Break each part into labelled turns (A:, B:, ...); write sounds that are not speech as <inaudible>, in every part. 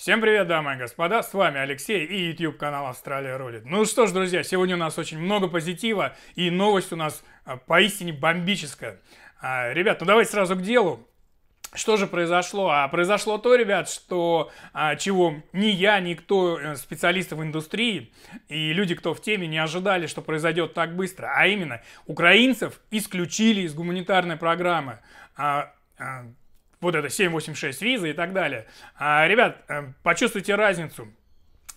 A: Всем привет, дамы и господа, с вами Алексей и YouTube канал Австралия рулит. Ну что ж, друзья, сегодня у нас очень много позитива и новость у нас а, поистине бомбическая. А, ребят, ну давайте сразу к делу. Что же произошло? А произошло то, ребят, что а, чего ни я, ни кто э, специалисты в индустрии и люди, кто в теме, не ожидали, что произойдет так быстро. А именно, украинцев исключили из гуманитарной программы. А, а, вот это 786 виза и так далее. А, ребят, э, почувствуйте разницу.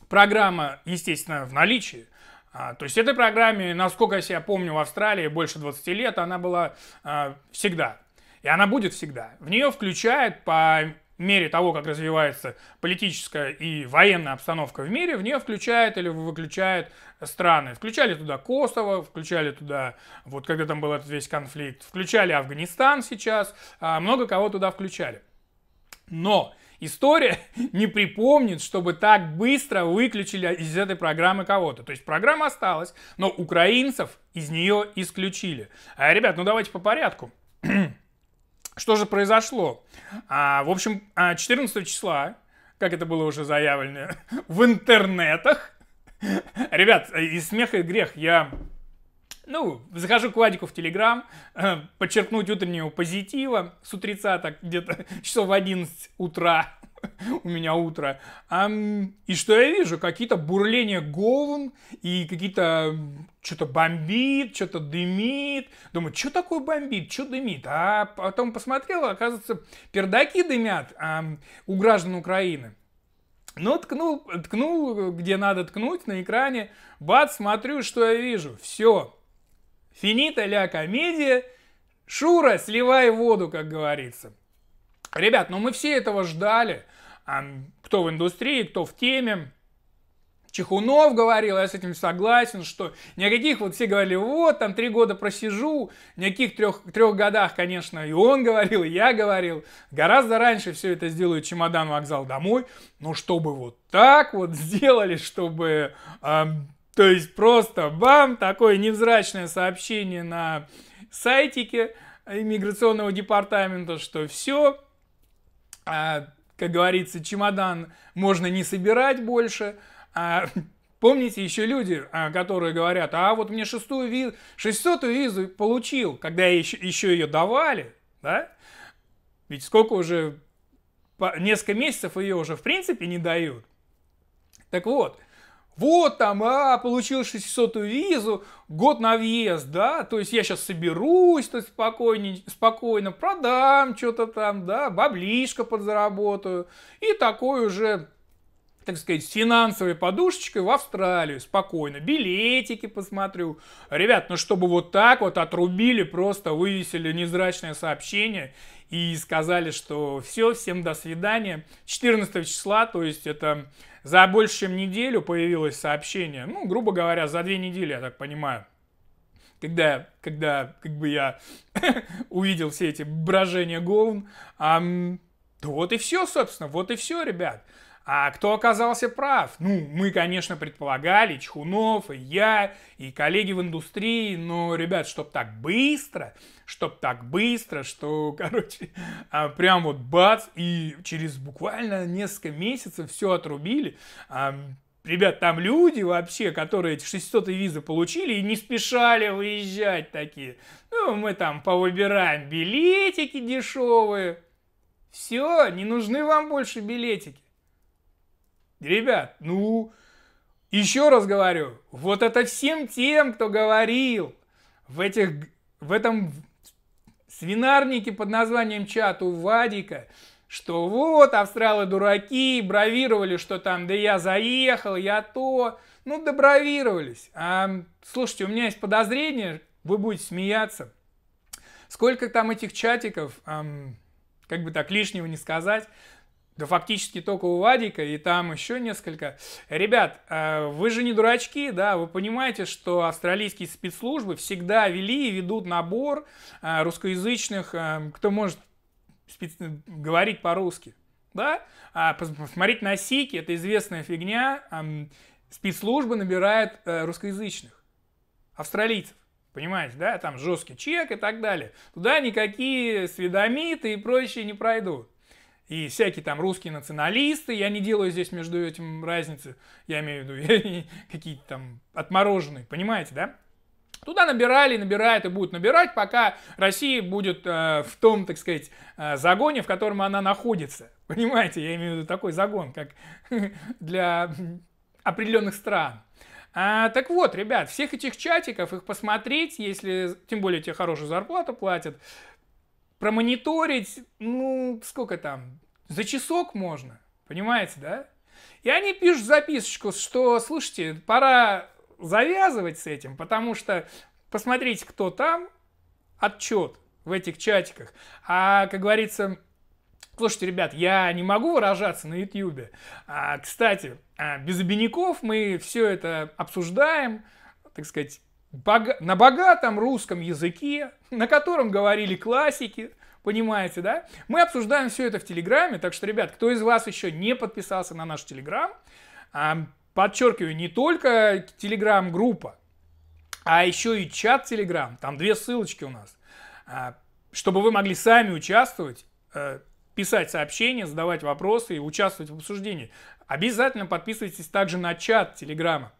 A: Программа, естественно, в наличии. А, то есть этой программе, насколько я себя помню, в Австралии больше 20 лет она была а, всегда. И она будет всегда. В нее включают по мере того, как развивается политическая и военная обстановка в мире, в нее включает или выключает страны. Включали туда Косово, включали туда, вот когда там был этот весь конфликт, включали Афганистан сейчас, а, много кого туда включали. Но история <laughs> не припомнит, чтобы так быстро выключили из этой программы кого-то. То есть программа осталась, но украинцев из нее исключили. А, ребят, ну давайте по порядку. <clears throat> Что же произошло? А, в общем, 14 а, числа, как это было уже заявлено, <laughs> в интернетах, ребят, и смех, и грех, я ну, захожу к Владику в Телеграм, э, подчеркнуть утреннего позитива с утреца, так где-то <laughs> часов в 11 утра <laughs> у меня утро. А, и что я вижу? Какие-то бурления говн и какие-то... Что-то бомбит, что-то дымит. Думаю, что такое бомбит, что дымит? А потом посмотрел, оказывается, пердаки дымят а, у граждан Украины. Ну, ткнул, ткнул, где надо ткнуть на экране. Бац, смотрю, что я вижу. Все, Финита ля комедия. Шура, сливай воду, как говорится. Ребят, ну мы все этого ждали. А, кто в индустрии, кто в теме. Чехунов говорил, я с этим согласен, что никаких, вот все говорили, вот, там три года просижу, никаких трех, трех годах, конечно, и он говорил, и я говорил, гораздо раньше все это сделаю чемодан вокзал домой, но чтобы вот так вот сделали, чтобы э, то есть просто бам, такое невзрачное сообщение на сайтике иммиграционного департамента, что все, а, как говорится, чемодан можно не собирать больше. А, помните, еще люди, а, которые говорят, а вот мне шестую визу, шестую визу получил, когда еще, еще ее давали, да? Ведь сколько уже, несколько месяцев ее уже в принципе не дают. Так вот, вот там, а, получил 600-ю визу, год на въезд, да, то есть я сейчас соберусь, то есть спокойно, спокойно продам что-то там, да, баблишко подзаработаю. И такой уже так сказать, с финансовой подушечкой в Австралию спокойно. Билетики посмотрю. Ребят, ну чтобы вот так вот отрубили, просто вывесили незрачное сообщение и сказали, что все, всем до свидания. 14 числа, то есть это за больше чем неделю появилось сообщение, ну, грубо говоря, за две недели, я так понимаю, когда, когда как бы я <laughs> увидел все эти брожения говн, а, да вот и все, собственно, вот и все, ребят. А кто оказался прав? Ну, мы, конечно, предполагали, Чхунов, и я, и коллеги в индустрии, но, ребят, чтоб так быстро, чтоб так быстро, что, <laughs> короче, а, прям вот бац, и через буквально несколько месяцев все отрубили. А, ребят, там люди вообще, которые эти 600 визы получили и не спешали выезжать такие. Ну, мы там повыбираем билетики дешевые. Все, не нужны вам больше билетики. Ребят, ну, еще раз говорю, вот это всем тем, кто говорил в, этих, в этом свинарнике под названием чат у Вадика, что вот австралы дураки, бравировали, что там, да я заехал, я то. Ну, добравировались. А, слушайте, у меня есть подозрение, вы будете смеяться. Сколько там этих чатиков, эм, как бы так лишнего не сказать, да фактически только у Вадика и там еще несколько. Ребят, э, вы же не дурачки, да, вы понимаете, что австралийские спецслужбы всегда вели и ведут набор э, русскоязычных, э, кто может спец... говорить по-русски. Да? А посмотреть на Сики, это известная фигня, спецслужбы набирают русскоязычных, австралийцев. Понимаете, да, там жесткий чек и так далее. Туда никакие сведомиты и прочие не пройдут и всякие там русские националисты, я не делаю здесь между этим разницы, я имею в виду <laughs> какие-то там отмороженные, понимаете, да? Туда набирали, набирают и будут набирать, пока Россия будет э, в том, так сказать, э, загоне, в котором она находится. <laughs> Понимаете, я имею в виду такой загон, как <laughs> для определенных стран. А, так вот, ребят, всех этих чатиков, их посмотреть, если, тем более тебе хорошую зарплату платят, промониторить, ну, сколько там, за часок можно, понимаете, да? И они пишут записочку, что, слушайте, пора завязывать с этим, потому что посмотрите, кто там, отчет в этих чатиках. А, как говорится, Слушайте, ребят, я не могу выражаться на YouTube. А, кстати, а, без обиняков мы все это обсуждаем, так сказать, на богатом русском языке, на котором говорили классики, понимаете, да? Мы обсуждаем все это в Телеграме, так что, ребят, кто из вас еще не подписался на наш Телеграм, а, подчеркиваю, не только Телеграм-группа, а еще и чат Телеграм, там две ссылочки у нас, а, чтобы вы могли сами участвовать, э, писать сообщения, задавать вопросы и участвовать в обсуждении. Обязательно подписывайтесь также на чат Телеграма.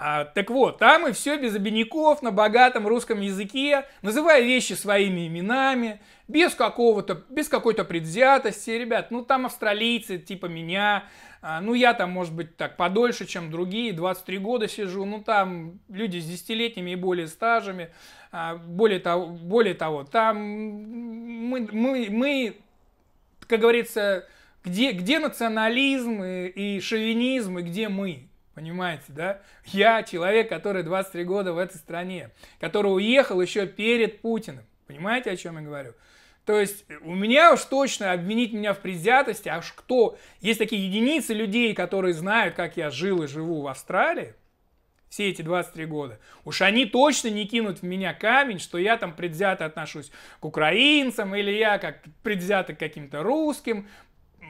A: А, так вот, там и все без обиняков, на богатом русском языке, называя вещи своими именами, без какого-то, без какой-то предвзятости. Ребят, ну там австралийцы, типа меня, а, ну я там, может быть, так подольше, чем другие, 23 года сижу, ну там люди с десятилетними и более стажами. А, более, того, более того, там мы, мы, мы как говорится, где, где национализм и, и шовинизм, и где мы? Понимаете, да? Я человек, который 23 года в этой стране, который уехал еще перед Путиным. Понимаете, о чем я говорю? То есть э, у меня уж точно обвинить меня в предвзятости, аж кто? Есть такие единицы людей, которые знают, как я жил и живу в Австралии все эти 23 года. Уж они точно не кинут в меня камень, что я там предвзято отношусь к украинцам, или я как предвзято к каким-то русским,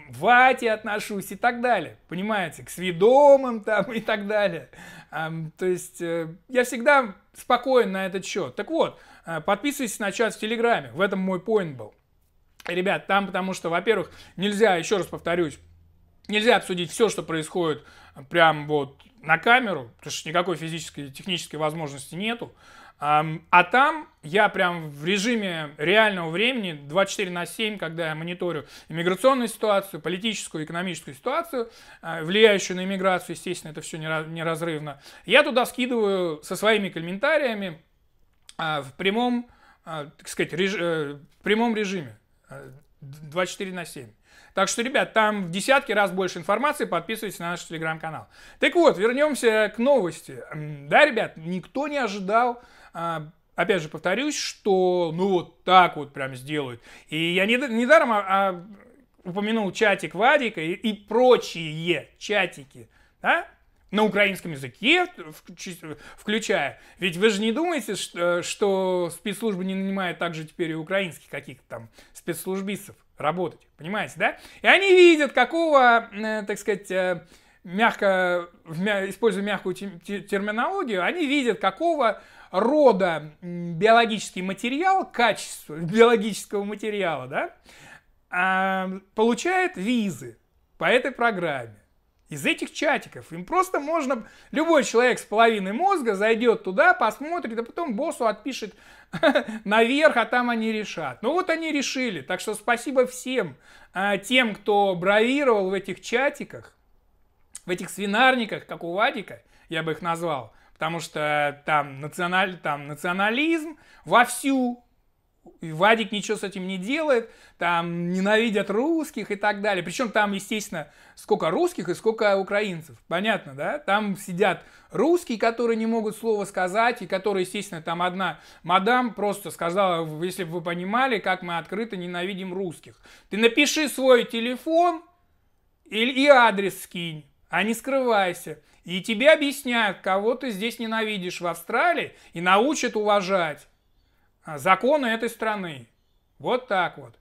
A: вате отношусь и так далее, понимаете, к сведомым там и так далее. То есть э, я всегда спокоен на этот счет. Так вот, э, подписывайтесь на чат в Телеграме, в этом мой поинт был. Ребят, там потому что, во-первых, нельзя, еще раз повторюсь, нельзя обсудить все, что происходит прям вот на камеру, потому что никакой физической технической возможности нету. А там я прям в режиме реального времени 24 на 7, когда я мониторю иммиграционную ситуацию, политическую, экономическую ситуацию, а, влияющую на иммиграцию, естественно, это все неразрывно, я туда скидываю со своими комментариями а, в прямом, а, так сказать, реж... Э, в прямом режиме 24 на 7. Так что, ребят, там в десятки раз больше информации, подписывайтесь на наш телеграм-канал. Так вот, вернемся к новости. Да, ребят, никто не ожидал а, опять же повторюсь, что ну вот так вот прям сделают. И я не не а, а, упомянул чатик Вадика и, и прочие чатики, да, на украинском языке, включая. Ведь вы же не думаете, что, э, что спецслужбы не нанимают также теперь и украинских каких-то там спецслужбистов работать, понимаете, да? И они видят, какого, э, так сказать, э, мягко, используя мягкую терминологию, они видят, какого рода биологический материал, качество <laughs> биологического материала, да, а, получает визы по этой программе. Из этих чатиков. Им просто можно... Любой человек с половиной мозга зайдет туда, посмотрит, а потом боссу отпишет <laughs> наверх, а там они решат. Ну вот они решили. Так что спасибо всем а, тем, кто бравировал в этих чатиках, в этих свинарниках, как у Вадика, я бы их назвал потому что там, националь, там национализм вовсю, и Вадик ничего с этим не делает, там ненавидят русских и так далее. Причем там, естественно, сколько русских и сколько украинцев. Понятно, да? Там сидят русские, которые не могут слова сказать, и которые, естественно, там одна мадам просто сказала, если бы вы понимали, как мы открыто ненавидим русских. Ты напиши свой телефон и, и адрес скинь, а не скрывайся. И тебе объясняют, кого ты здесь ненавидишь в Австралии, и научат уважать а, законы этой страны. Вот так вот.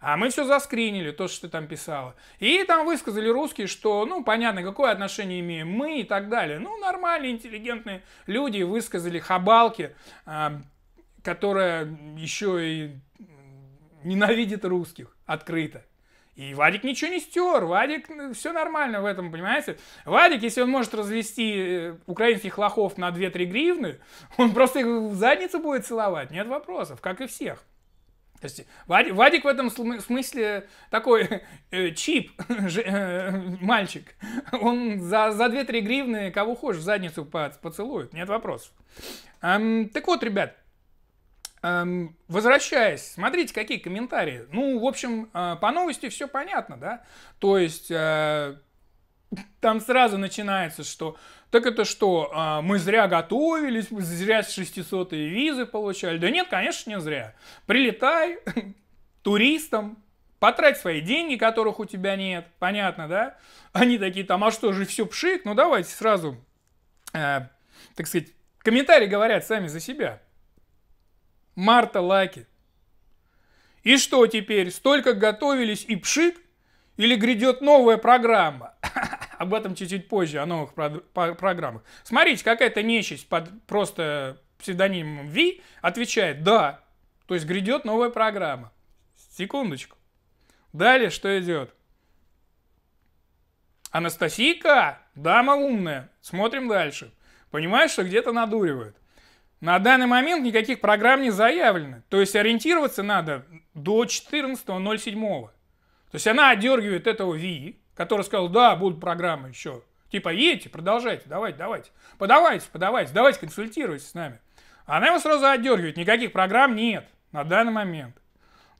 A: А мы все заскринили, то, что ты там писала. И там высказали русские, что, ну, понятно, какое отношение имеем мы и так далее. Ну, нормальные, интеллигентные люди высказали хабалки, а, которая еще и ненавидит русских открыто. И Вадик ничего не стер, Вадик, ну, все нормально в этом, понимаете? Вадик, если он может развести э, украинских лохов на 2-3 гривны, <laughs> он просто их в задницу будет целовать, нет вопросов, как и всех. То есть Вадик, Вадик в этом смысле такой <laughs> э, чип, <laughs> же, э, мальчик. Он за, за 2-3 гривны кого хочешь в задницу поцелует, нет вопросов. Эм, так вот, ребят, Эм, возвращаясь, смотрите, какие комментарии. Ну, в общем, э, по новости все понятно, да? То есть... Э, там сразу начинается, что так это что, э, мы зря готовились, зря 600 визы получали. Да нет, конечно, не зря. Прилетай <laughs> туристам, потрать свои деньги, которых у тебя нет, понятно, да? Они такие там, а что же, все пшик? Ну давайте сразу, э, так сказать, комментарии говорят сами за себя. Марта Лаки. И что теперь, столько готовились и пшик? Или грядет новая программа? <laughs> Об этом чуть-чуть позже, о новых про- по- программах. Смотрите, какая-то нечисть под просто псевдонимом Ви отвечает «Да». То есть грядет новая программа. Секундочку. Далее что идет? Анастасийка, дама умная. Смотрим дальше. Понимаешь, что где-то надуривают. На данный момент никаких программ не заявлено. То есть ориентироваться надо до 14.07. То есть она одергивает этого ВИ, который сказал, да, будут программы еще. Типа, едьте, продолжайте, давайте, давайте. Подавайте, подавайте, давайте консультируйтесь с нами. Она его сразу отдергивает, никаких программ нет на данный момент.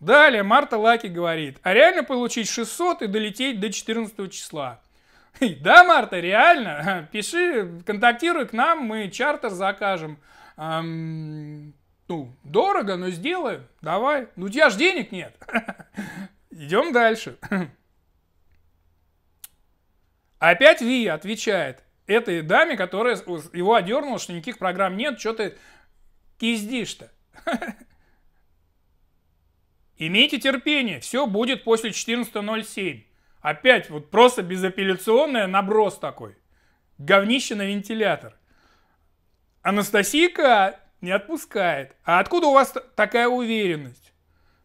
A: Далее Марта Лаки говорит, а реально получить 600 и долететь до 14 числа? <laughs> Да, Марта, реально. <laughs> Пиши, контактируй к нам, мы чартер закажем эм, ну, дорого, но сделаю, давай. Ну, у тебя же денег нет. <laughs> Идем дальше. Опять Ви отвечает этой даме, которая его одернула, что никаких программ нет, что ты киздишь-то? <laughs> Имейте терпение, все будет после 14.07. Опять вот просто безапелляционное наброс такой. Говнище на вентилятор. Анастасика не отпускает. А откуда у вас такая уверенность?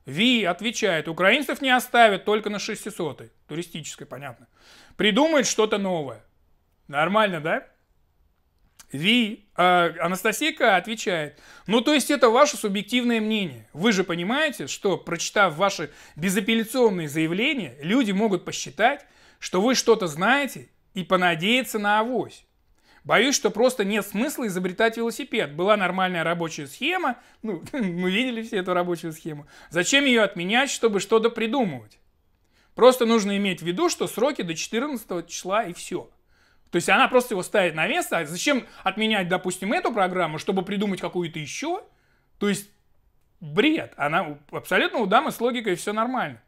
A: Ви отвечает, украинцев не оставят только на 600 туристической, понятно. Придумает что-то новое. Нормально, да? Ви, э, а, Анастасийка отвечает, ну то есть это ваше субъективное мнение. Вы же понимаете, что прочитав ваши безапелляционные заявления, люди могут посчитать, что вы что-то знаете и понадеяться на авось. Боюсь, что просто нет смысла изобретать велосипед. Была нормальная рабочая схема, ну, <laughs> мы видели все эту рабочую схему. Зачем ее отменять, чтобы что-то придумывать? Просто нужно иметь в виду, что сроки до 14 числа и все. То есть она просто его ставит на место. А зачем отменять, допустим, эту программу, чтобы придумать какую-то еще? То есть бред. Она абсолютно у дамы с логикой все нормально.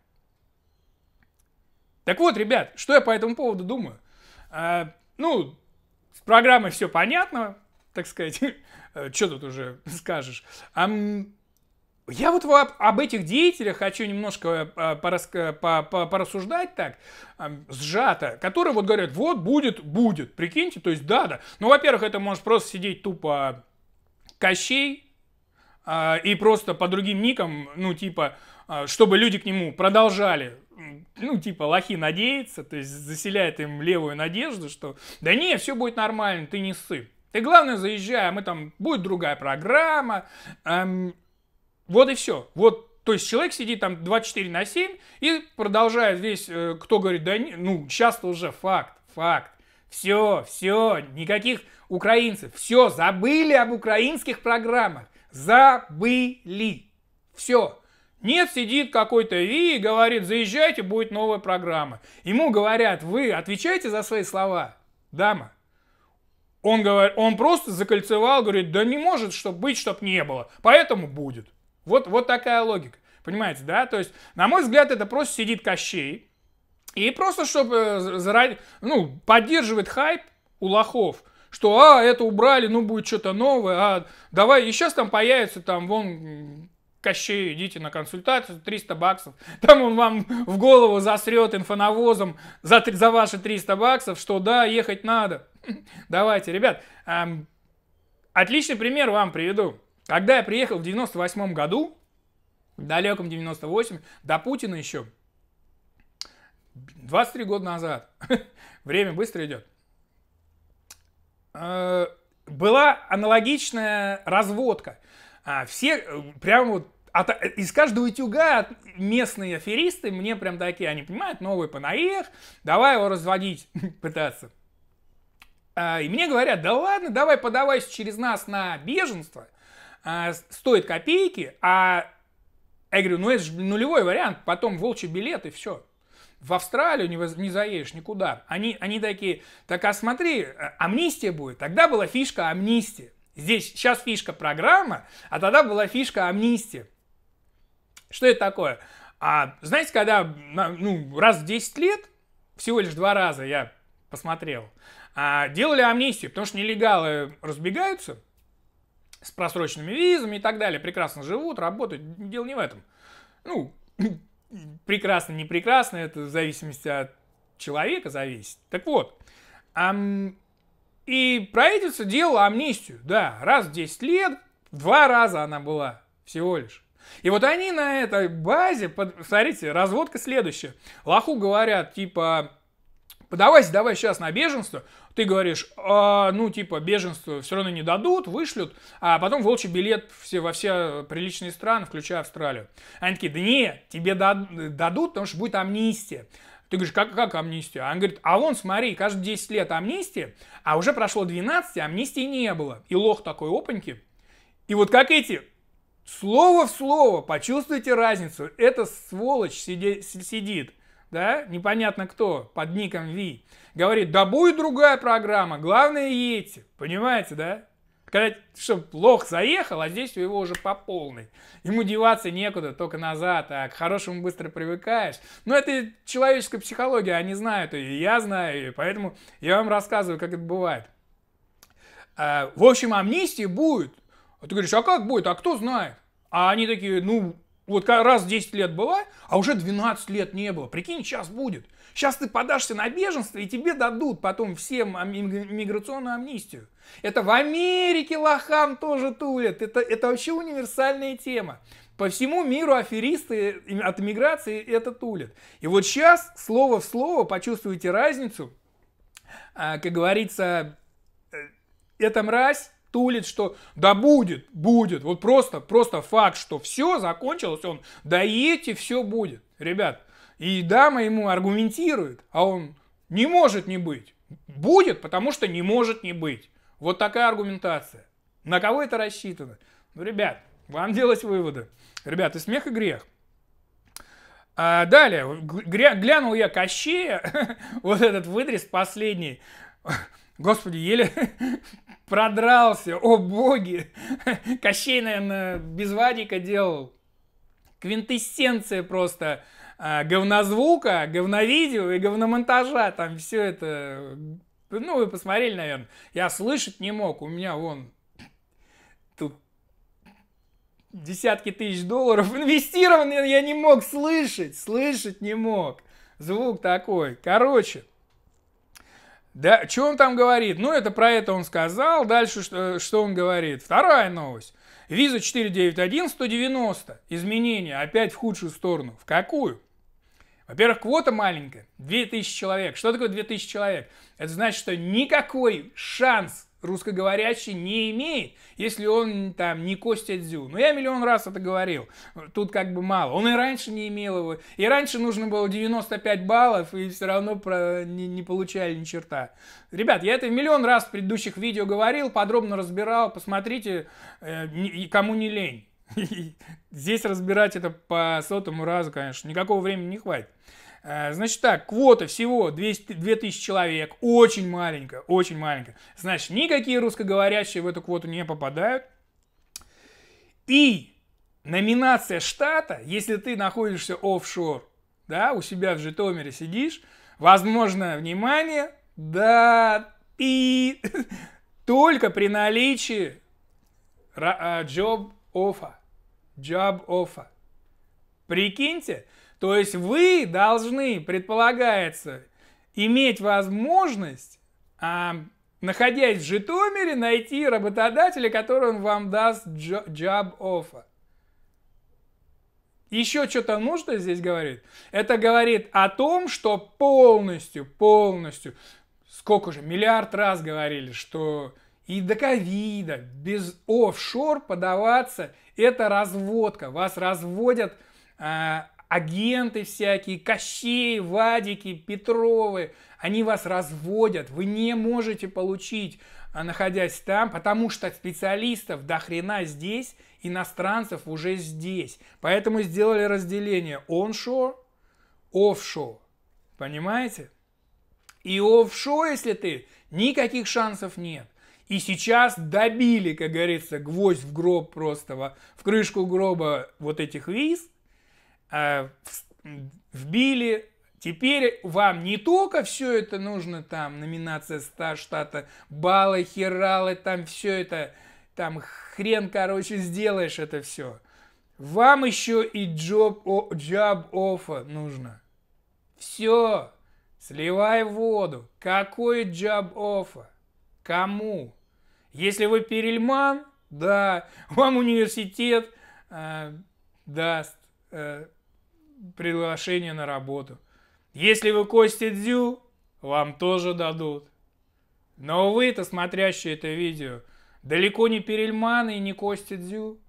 A: Так вот, ребят, что я по этому поводу думаю? А, ну, с программой все понятно, так сказать. <laughs> Э, Что тут уже <laughs> скажешь? А, я вот об, этих деятелях хочу немножко э, а, э, порассуждать так, сжато, которые вот говорят, вот будет, будет, прикиньте, то есть да, да. Ну, во-первых, это может просто сидеть тупо Кощей, а, и просто по другим никам, ну, типа, а, чтобы люди к нему продолжали ну, типа, лохи надеются, то есть заселяет им левую надежду, что да не, все будет нормально, ты не ссы. Ты, главное, заезжай, а мы там, будет другая программа. Эм, вот и все. Вот то есть человек сидит там 24 на 7 и продолжает здесь, э, кто говорит, да не, ну, сейчас уже факт, факт. Все, все, никаких украинцев. Все, забыли об украинских программах. Забыли. Все. Нет, сидит какой-то Ви и говорит, заезжайте, будет новая программа. Ему говорят, вы отвечаете за свои слова, дама? Он, говорит, он просто закольцевал, говорит, да не может чтоб быть, чтоб не было, поэтому будет. Вот, вот такая логика. Понимаете, да? То есть, на мой взгляд, это просто сидит Кощей. И просто, чтобы э, заради... ну, поддерживает хайп у лохов, что, а, это убрали, ну, будет что-то новое, а, давай, и сейчас там появится, там, вон, Кощею идите на консультацию, 300 баксов. <laughs> Там он вам в голову засрет инфонавозом за, за ваши 300 баксов, что да, ехать надо. <laughs> Давайте, ребят, эм, отличный пример вам приведу. Когда я приехал в 98 году, в далеком 98, до Путина еще, 23 года назад, <laughs> время быстро идет, э, была аналогичная разводка – а все э, прям вот от, э, из каждого утюга местные аферисты мне прям такие, они понимают, новый панаех, давай его разводить, <laughs> пытаться. А, и мне говорят, да ладно, давай подавайся через нас на беженство, а, стоит копейки, а я говорю, ну это же нулевой вариант, потом волчий билет и все. В Австралию не, воз, не заедешь никуда. Они, они такие, так а смотри, э, амнистия будет. Тогда была фишка амнистия. Здесь сейчас фишка программа, а тогда была фишка амнистия. Что это такое? А знаете, когда ну, раз в 10 лет, всего лишь два раза я посмотрел, а, делали амнистию, потому что нелегалы разбегаются с просроченными визами и так далее, прекрасно живут, работают, дело не в этом. Ну, <clears throat> прекрасно, не прекрасно, это в зависимости от человека зависит. Так вот, и правительство делало амнистию, да, раз в 10 лет, два раза она была всего лишь. И вот они на этой базе, под, смотрите, разводка следующая. Лоху говорят, типа, подавайся давай сейчас на беженство. Ты говоришь, э, ну, типа, беженство все равно не дадут, вышлют, а потом волчий билет все, во все приличные страны, включая Австралию. Они такие, да не, тебе дадут, потому что будет амнистия. Ты говоришь, как, как амнистия? Он говорит, а вон, смотри, каждые 10 лет амнистия, а уже прошло 12, амнистии не было. И лох такой, опаньки. И вот как эти, слово в слово, почувствуйте разницу. Это сволочь сиди, сидит, да, непонятно кто, под ником Ви. Говорит, да будет другая программа, главное едьте. Понимаете, да? Когда что, плохо заехал, а здесь у его уже по полной. Ему деваться некуда, только назад, а к хорошему быстро привыкаешь. Но это человеческая психология, они знают, и я знаю, и поэтому я вам рассказываю, как это бывает. А, в общем, амнистии будет. А ты говоришь, а как будет, а кто знает? А они такие, ну, вот раз 10 лет была, а уже 12 лет не было. Прикинь, сейчас будет. Сейчас ты подашься на беженство, и тебе дадут потом всем миграционную амнистию. Это в Америке лохам тоже тулят. Это, это вообще универсальная тема. По всему миру аферисты э, от миграции это тулят. И вот сейчас слово в слово почувствуете разницу. А, как говорится, э, эта мразь тулит, что да будет, будет. Вот просто, просто факт, что все закончилось, он да эти все будет. Ребят, и дама ему аргументирует, а он не может не быть. Будет, потому что не может не быть. Вот такая аргументация. На кого это рассчитано? Ну, ребят, вам делать выводы. Ребят, и смех, и грех. А далее, гря- глянул я Кощея, <laughs> вот этот выдрез последний. <laughs> Господи, еле <laughs> продрался, о боги! Кощей, наверное, без вадика делал. Квинтэссенция просто а, говнозвука, говновидео и говномонтажа. Там все это... Ну, вы посмотрели, наверное. Я слышать не мог. У меня вон тут десятки тысяч долларов <laughs> инвестированы, я не мог слышать, слышать не мог. Звук такой. Короче, да, что он там говорит? Ну, это про это он сказал. Дальше что, что он говорит? Вторая новость. Виза 491 190. Изменения опять в худшую сторону. В какую? Во-первых, квота маленькая, 2000 человек. Что такое 2000 человек? Это значит, что никакой шанс русскоговорящий не имеет, если он там не Костя Дзю. Но ну, я миллион раз это говорил. Тут как бы мало. Он и раньше не имел его. И раньше нужно было 95 баллов, и все равно про... не, не получали ни черта. Ребят, я это миллион раз в предыдущих видео говорил, подробно разбирал. Посмотрите, э, кому не лень. Здесь разбирать это по сотому разу, конечно, никакого времени не хватит. Э, значит так, квота всего 200, 2000 человек, очень маленькая, очень маленькая. Значит, никакие русскоговорящие в эту квоту не попадают. И номинация штата, если ты находишься офшор, да, у себя в Житомире сидишь, возможно, внимание, да, и <laughs> только при наличии а, job offer. Job offer. Прикиньте, то есть вы должны, предполагается, иметь возможность, а, находясь в Житомире, найти работодателя, который он вам даст job offer. Еще что-то нужно здесь говорит? Это говорит о том, что полностью, полностью, сколько же, миллиард раз говорили, что и до ковида без офшор подаваться это разводка. Вас разводят э, агенты всякие, Кощей, Вадики, Петровы. Они вас разводят. Вы не можете получить, э, находясь там, потому что специалистов до хрена здесь, иностранцев уже здесь. Поэтому сделали разделение оншор, офшор. Понимаете? И офшор, если ты, никаких шансов нет. И сейчас добили, как говорится, гвоздь в гроб просто, в крышку гроба вот этих виз, а, вбили. Теперь вам не только все это нужно, там, номинация 100 штата, баллы, хералы, там все это, там хрен, короче, сделаешь это все. Вам еще и job, джаб офа нужно. Все, сливай воду. Какой джаб офа? Кому? Если вы перельман, да, вам университет э, даст э, приглашение на работу. Если вы Костя Дзю, вам тоже дадут. Но вы-то, смотрящие это видео, далеко не Перельман и не Костя Дзю.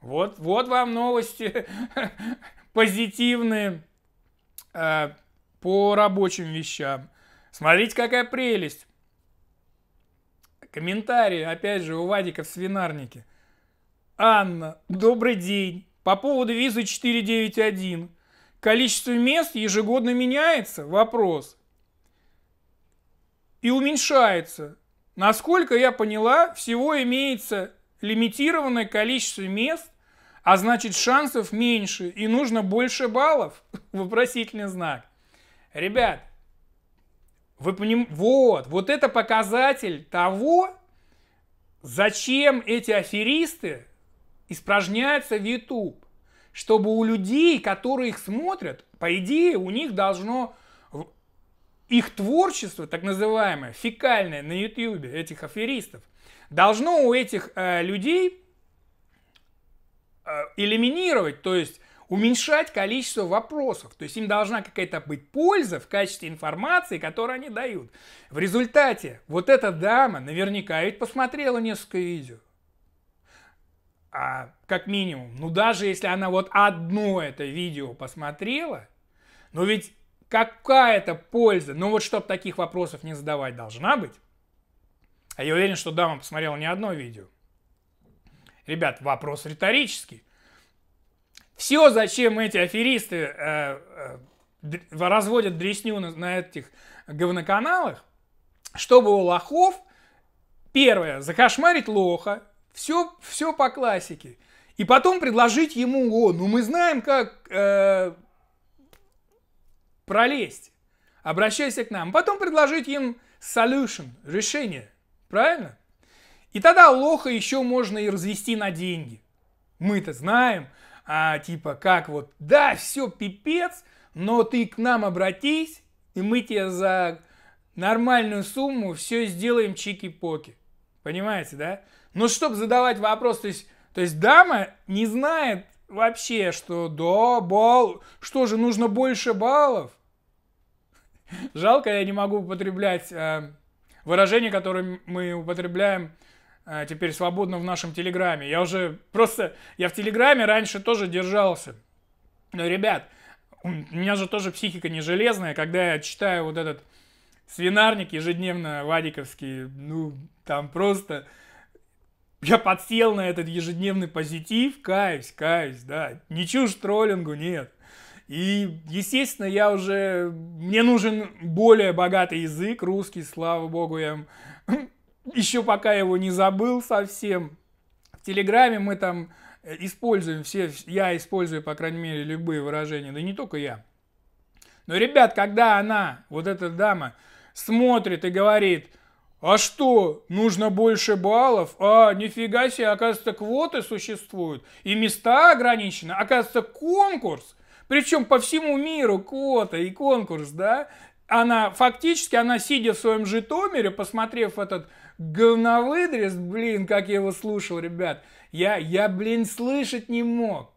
A: Вот, вот вам новости <laughs> позитивные э, по рабочим вещам. Смотрите, какая прелесть. Комментарии, опять же, у Вадика в свинарнике. Анна, добрый день. По поводу визы 491. Количество мест ежегодно меняется? Вопрос. И уменьшается. Насколько я поняла, всего имеется лимитированное количество мест, а значит шансов меньше и нужно больше баллов? <laughs> Вопросительный знак. Ребят, вы поним... Вот, вот это показатель того, зачем эти аферисты испражняются в YouTube. Чтобы у людей, которые их смотрят, по идее, у них должно их творчество, так называемое, фекальное на YouTube, этих аферистов, должно у этих э, людей э, элиминировать, то есть уменьшать количество вопросов. То есть им должна какая-то быть польза в качестве информации, которую они дают. В результате вот эта дама наверняка ведь посмотрела несколько видео. А как минимум, ну даже если она вот одно это видео посмотрела, ну ведь какая-то польза, ну вот чтобы таких вопросов не задавать должна быть. А я уверен, что дама посмотрела не одно видео. Ребят, вопрос риторический. Все, зачем эти аферисты э, э, разводят дресню на, на этих говноканалах, чтобы у лохов, первое, закошмарить лоха, все, все по классике. И потом предложить ему, о, ну мы знаем, как э, пролезть. Обращайся к нам. Потом предложить им solution, решение. Правильно? И тогда лоха еще можно и развести на деньги. Мы-то знаем, а типа как вот, да, все пипец, но ты к нам обратись, и мы тебе за нормальную сумму все сделаем чики-поки. Понимаете, да? Но чтобы задавать вопрос, то есть, то есть дама не знает вообще, что да, бал, что же, нужно больше баллов. Жалко, я не могу употреблять э, выражение, которое мы употребляем Э, теперь свободно в нашем Телеграме. Я уже просто... Я в Телеграме раньше тоже держался. Но, ребят, у меня же тоже психика не железная, когда я читаю вот этот свинарник ежедневно вадиковский, ну, там просто... Я подсел на этот ежедневный позитив, каюсь, каюсь, да. Не чушь троллингу, нет. И, естественно, я уже... Мне нужен более богатый язык, русский, слава богу, я еще пока его не забыл совсем. В Телеграме мы там э, используем все, я использую, по крайней мере, любые выражения, да не только я. Но, ребят, когда она, вот эта дама, смотрит и говорит, а что, нужно больше баллов? А, нифига себе, оказывается, квоты существуют, и места ограничены, оказывается, конкурс. Причем по всему миру квота и конкурс, да? Она фактически, она сидя в своем Житомире, посмотрев этот говновыдрес, блин, как я его слушал, ребят. Я, я, блин, слышать не мог.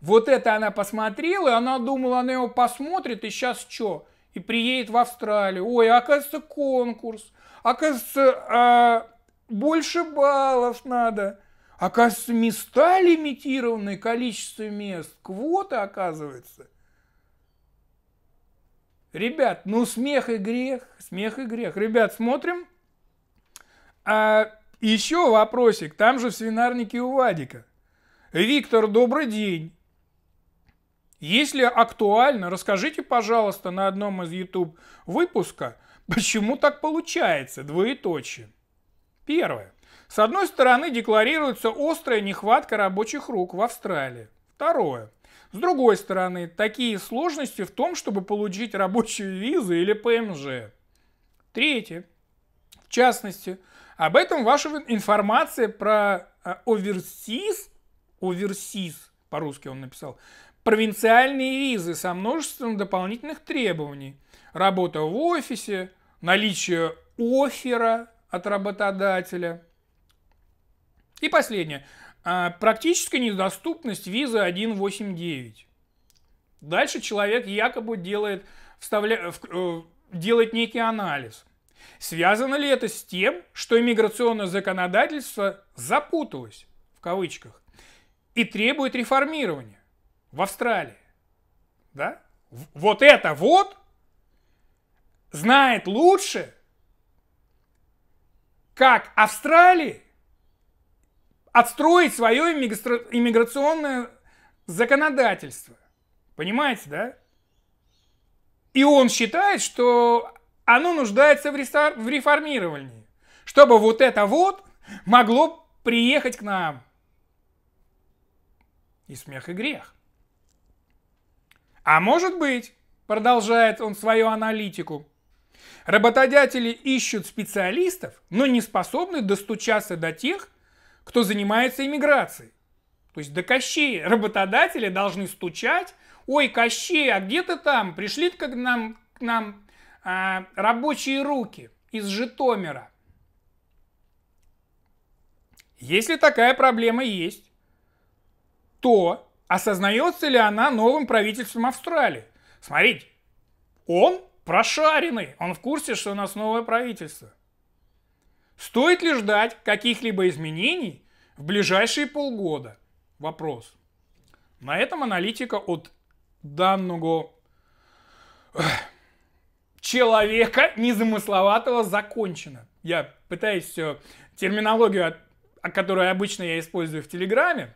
A: Вот это она посмотрела, и она думала, она его посмотрит, и сейчас что? И приедет в Австралию. Ой, оказывается, конкурс. Оказывается, а, больше баллов надо. Оказывается, места лимитированные, количество мест, квота, оказывается. Ребят, ну смех и грех, смех и грех. Ребят, смотрим а еще вопросик, там же в свинарнике у Вадика. Виктор, добрый день. Если актуально, расскажите, пожалуйста, на одном из YouTube выпуска, почему так получается, двоеточие. Первое. С одной стороны, декларируется острая нехватка рабочих рук в Австралии. Второе. С другой стороны, такие сложности в том, чтобы получить рабочую визу или ПМЖ. Третье. В частности, об этом ваша информация про оверсис, э, оверсис по-русски он написал, провинциальные визы со множеством дополнительных требований. Работа в офисе, наличие оффера от работодателя. И последнее. А, практическая недоступность визы 189. Дальше человек якобы делает, вставля... Э, делает некий анализ – Связано ли это с тем, что иммиграционное законодательство запуталось, в кавычках, и требует реформирования в Австралии? Да? Вот это вот знает лучше, как Австралии отстроить свое иммиграционное законодательство. Понимаете, да? И он считает, что оно нуждается в, рестор... в реформировании, чтобы вот это вот могло приехать к нам. И смех, и грех. А может быть, продолжает он свою аналитику, работодатели ищут специалистов, но не способны достучаться до тех, кто занимается иммиграцией. То есть до Кощея работодатели должны стучать. Ой, Кощей, а где ты там? Пришли к нам, к нам а, рабочие руки из Житомира. Если такая проблема есть, то осознается ли она новым правительством Австралии? Смотрите, он прошаренный, он в курсе, что у нас новое правительство. Стоит ли ждать каких-либо изменений в ближайшие полгода? Вопрос. На этом аналитика от данного человека незамысловатого закончено. Я пытаюсь все терминологию, которую обычно я использую в Телеграме,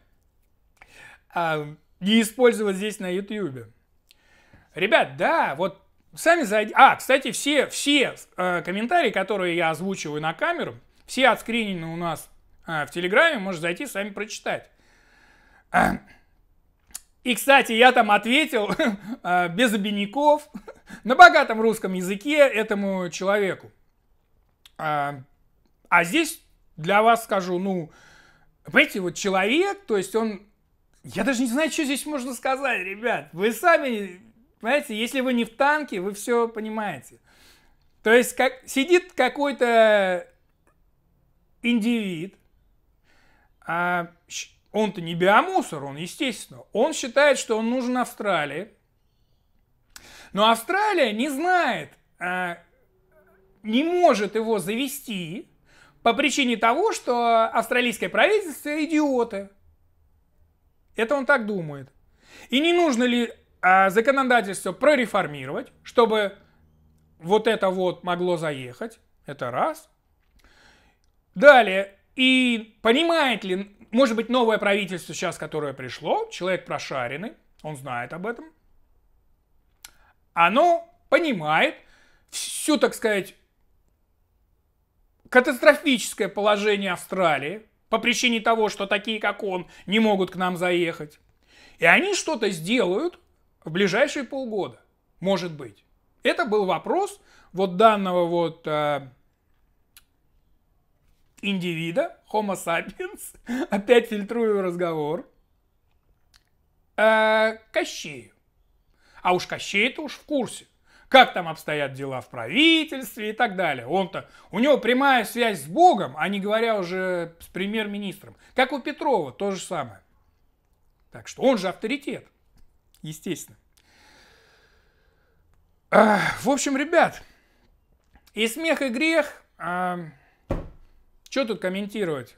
A: а, не использовать здесь на Ютьюбе. Ребят, да, вот сами зайдите. А, кстати, все, все э, комментарии, которые я озвучиваю на камеру, все отскринены у нас э, в Телеграме, можете зайти сами прочитать. И, кстати, я там ответил <laughs> э, без обиняков, на богатом русском языке этому человеку. А, а здесь для вас скажу, ну, понимаете, вот человек, то есть он... Я даже не знаю, что здесь можно сказать, ребят. Вы сами, понимаете, если вы не в танке, вы все понимаете. То есть как, сидит какой-то индивид, а, он-то не биомусор, он естественно. Он считает, что он нужен Австралии. Но Австралия не знает, а, не может его завести по причине того, что австралийское правительство идиоты. Это он так думает. И не нужно ли а, законодательство прореформировать, чтобы вот это вот могло заехать. Это раз. Далее. И понимает ли может быть, новое правительство сейчас, которое пришло, человек прошаренный, он знает об этом, оно понимает всю, так сказать, катастрофическое положение Австралии по причине того, что такие, как он, не могут к нам заехать. И они что-то сделают в ближайшие полгода, может быть. Это был вопрос вот данного вот э, индивида, Homo sapiens, <laughs> опять фильтрую разговор, э, Кощею. А уж Кощей-то уж в курсе как там обстоят дела в правительстве и так далее. Он-то, у него прямая связь с Богом, а не говоря уже с премьер-министром. Как у Петрова, то же самое. Так что он же авторитет, естественно. В общем, ребят, и смех, и грех, что тут комментировать?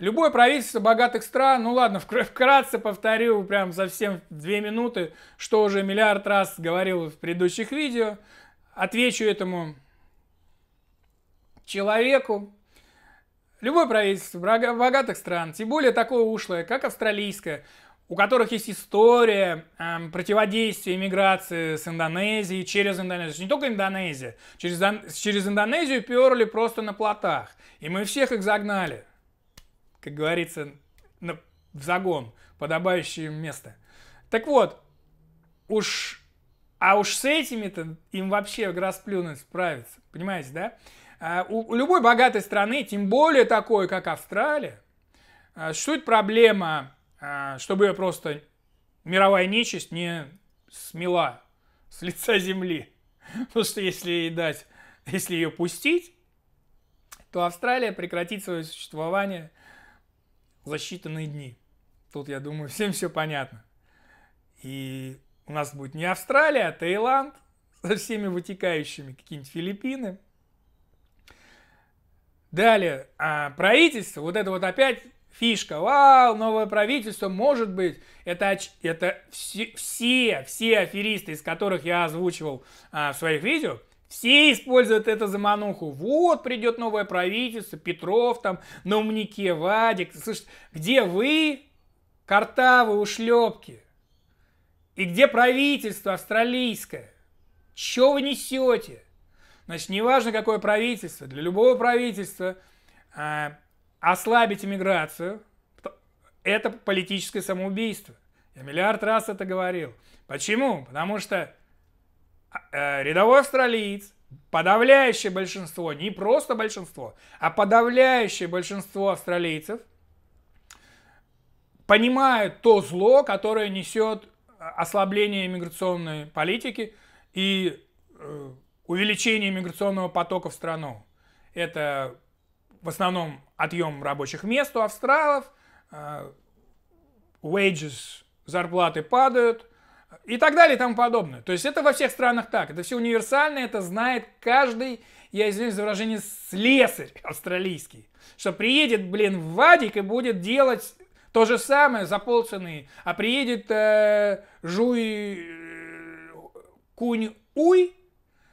A: Любое правительство богатых стран, ну ладно, вкратце повторю прям совсем две минуты, что уже миллиард раз говорил в предыдущих видео. Отвечу этому человеку. Любое правительство богатых стран, тем более такое ушлое, как австралийское, у которых есть история эм, противодействия миграции с Индонезии через Индонезию. Не только Индонезия. Через, через Индонезию перли просто на плотах. И мы всех их загнали, как говорится, на, в загон, подобающее место. Так вот, уж, а уж с этими-то им вообще плюнуть справиться. Понимаете, да? А, у, у любой богатой страны, тем более такой, как Австралия, э, существует проблема а, чтобы ее просто мировая нечисть не смела с лица земли. Потому что если ей дать, если ее пустить, то Австралия прекратит свое существование за считанные дни. Тут, я думаю, всем все понятно. И у нас будет не Австралия, а Таиланд со всеми вытекающими, какие-нибудь Филиппины. Далее, а правительство, вот это вот опять фишка. Вау, новое правительство, может быть, это, это все, все, аферисты, из которых я озвучивал а, в своих видео, все используют это замануху. Вот придет новое правительство, Петров там, на умнике, Вадик. Слышь, где вы, картавы, ушлепки? И где правительство австралийское? Че вы несете? Значит, неважно, какое правительство, для любого правительства а, ослабить иммиграцию, это политическое самоубийство. Я миллиард раз это говорил. Почему? Потому что а, э, рядовой австралиец, подавляющее большинство, не просто большинство, а подавляющее большинство австралийцев понимают то зло, которое несет э, ослабление иммиграционной политики и э, увеличение иммиграционного потока в страну. Это в основном отъем рабочих мест у австралов, э, wages, зарплаты падают и так далее и тому подобное. То есть это во всех странах так. Это все универсально, это знает каждый, я извиняюсь за выражение, слесарь австралийский. Что приедет, блин, в Вадик и будет делать то же самое за полцены. А приедет э, Жуй э, Кунь Уй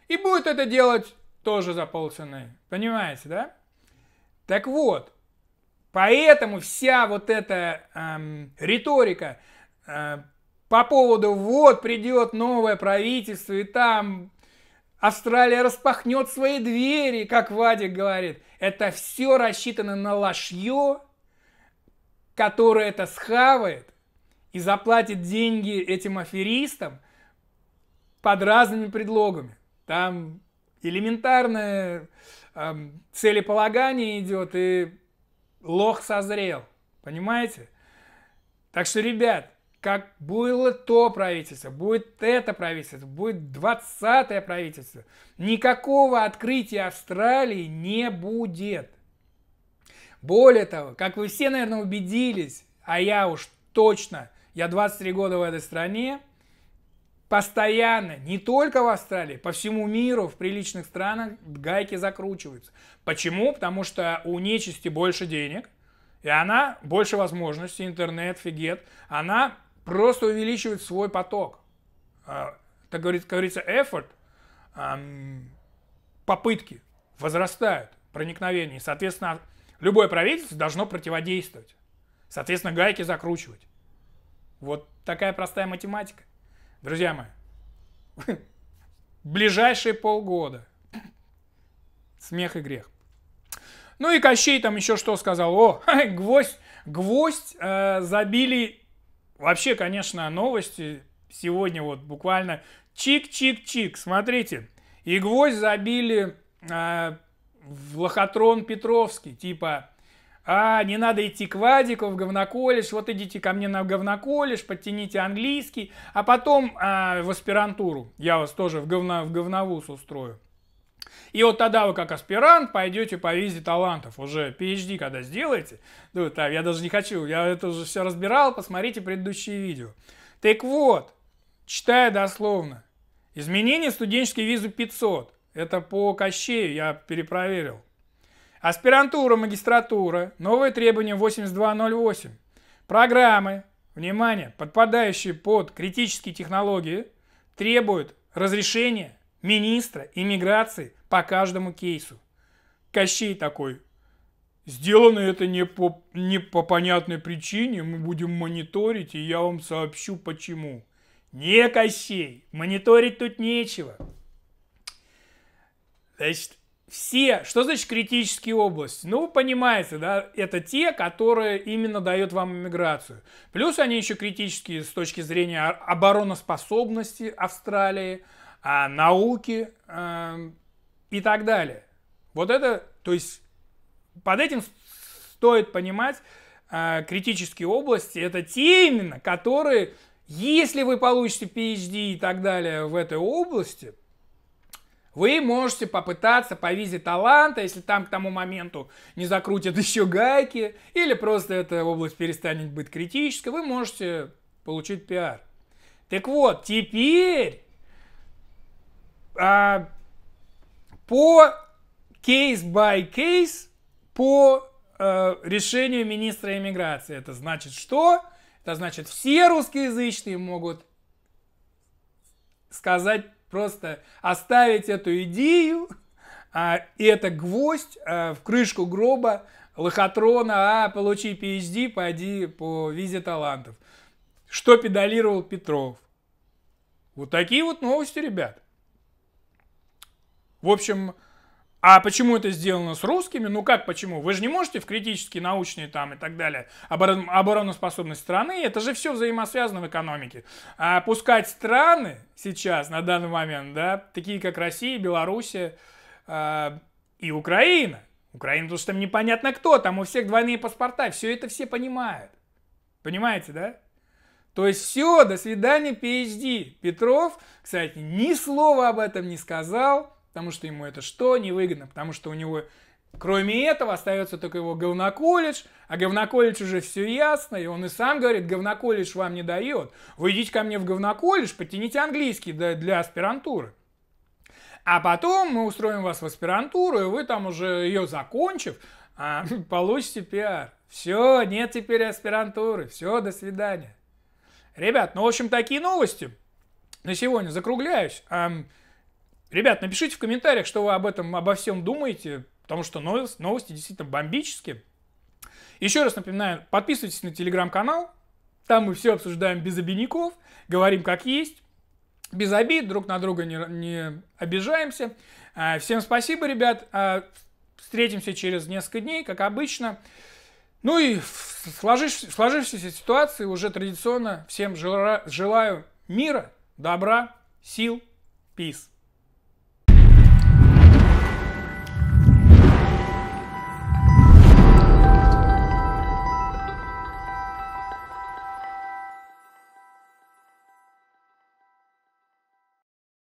A: и будет это делать тоже за полцены. Понимаете, да? Так вот, поэтому вся вот эта эм, риторика э, по поводу вот придет новое правительство и там Австралия распахнет свои двери, как Вадик говорит, это все рассчитано на лошье, которое это схавает и заплатит деньги этим аферистам под разными предлогами. Там элементарная Эм, целеполагание идет, и лох созрел. Понимаете? Так что, ребят, как было то правительство, будет это правительство, будет 20-е правительство, никакого открытия Австралии не будет. Более того, как вы все, наверное, убедились, а я уж точно, я 23 года в этой стране – Постоянно, не только в Австралии, по всему миру, в приличных странах гайки закручиваются. Почему? Потому что у нечисти больше денег, и она больше возможностей, интернет, фигет. Она просто увеличивает свой поток. А, так говорит, как говорится, effort, попытки возрастают, проникновение. Соответственно, любое правительство должно противодействовать. Соответственно, гайки закручивать. Вот такая простая математика. Друзья мои, <laughs> ближайшие полгода. Смех и грех. Ну и Кощей там еще что сказал. О, <laughs> гвоздь, гвоздь э, забили. Вообще, конечно, новости сегодня вот буквально чик-чик-чик. Смотрите, и гвоздь забили э, в лохотрон Петровский. Типа, а, не надо идти к Вадику в говноколледж, вот идите ко мне на говноколледж, подтяните английский, а потом а, в аспирантуру. Я вас тоже в, говно, в говновуз устрою. И вот тогда вы как аспирант пойдете по визе талантов. Уже PhD когда сделаете, ну, там, я даже не хочу, я это уже все разбирал, посмотрите предыдущие видео. Так вот, читая дословно, изменение студенческой визы 500. Это по Кащею я перепроверил. Аспирантура, магистратура. Новые требования 8208. Программы, внимание, подпадающие под критические технологии, требуют разрешения министра иммиграции по каждому кейсу. Кощей такой. Сделано это не по, не по понятной причине, мы будем мониторить, и я вам сообщу почему. Не Кощей, мониторить тут нечего. Значит, все, что значит критические области? Ну, вы понимаете, да, это те, которые именно дают вам иммиграцию. Плюс они еще критические с точки зрения обороноспособности Австралии, а, науки эм, и так далее. Вот это, то есть, под этим стоит понимать, э, критические области, это те именно, которые, если вы получите PhD и так далее в этой области, вы можете попытаться по визе таланта, если там к тому моменту не закрутят <laughs> еще гайки, или просто эта область перестанет быть критической, вы можете получить пиар. Так вот, теперь а, по кейс-бай-кейс, по а, решению министра иммиграции, это значит что? Это значит, все русскоязычные могут сказать просто оставить эту идею, а, и это гвоздь а, в крышку гроба лохотрона, а получи PhD, пойди по визе талантов. Что педалировал Петров. Вот такие вот новости, ребят. В общем, а почему это сделано с русскими? Ну как почему? Вы же не можете в критические, научные там и так далее оборон, обороноспособность страны. Это же все взаимосвязано в экономике. А пускать страны сейчас, на данный момент, да, такие как Россия, Беларусь э, а, и Украина. Украина, потому что там непонятно кто, там у всех двойные паспорта. Все это все понимают. Понимаете, да? То есть все, до свидания, PhD. Петров, кстати, ни слова об этом не сказал потому что ему это что невыгодно, потому что у него Кроме этого, остается только его говноколледж, а говноколледж уже все ясно, и он и сам говорит, говноколледж вам не дает. Вы идите ко мне в говноколледж, подтяните английский для аспирантуры. А потом мы устроим вас в аспирантуру, и вы там уже ее закончив, а, <laughs> получите пиар. Все, нет теперь аспирантуры. Все, до свидания. Ребят, ну, в общем, такие новости. На сегодня закругляюсь. Ребят, напишите в комментариях, что вы об этом, обо всем думаете, потому что новости, новости действительно бомбические. Еще раз напоминаю, подписывайтесь на телеграм-канал, там мы все обсуждаем без обиняков, говорим как есть, без обид, друг на друга не, не обижаемся. А, всем спасибо, ребят. А, встретимся через несколько дней, как обычно. Ну и в сложившейся ситуации уже традиционно всем желаю мира, добра, сил, peace.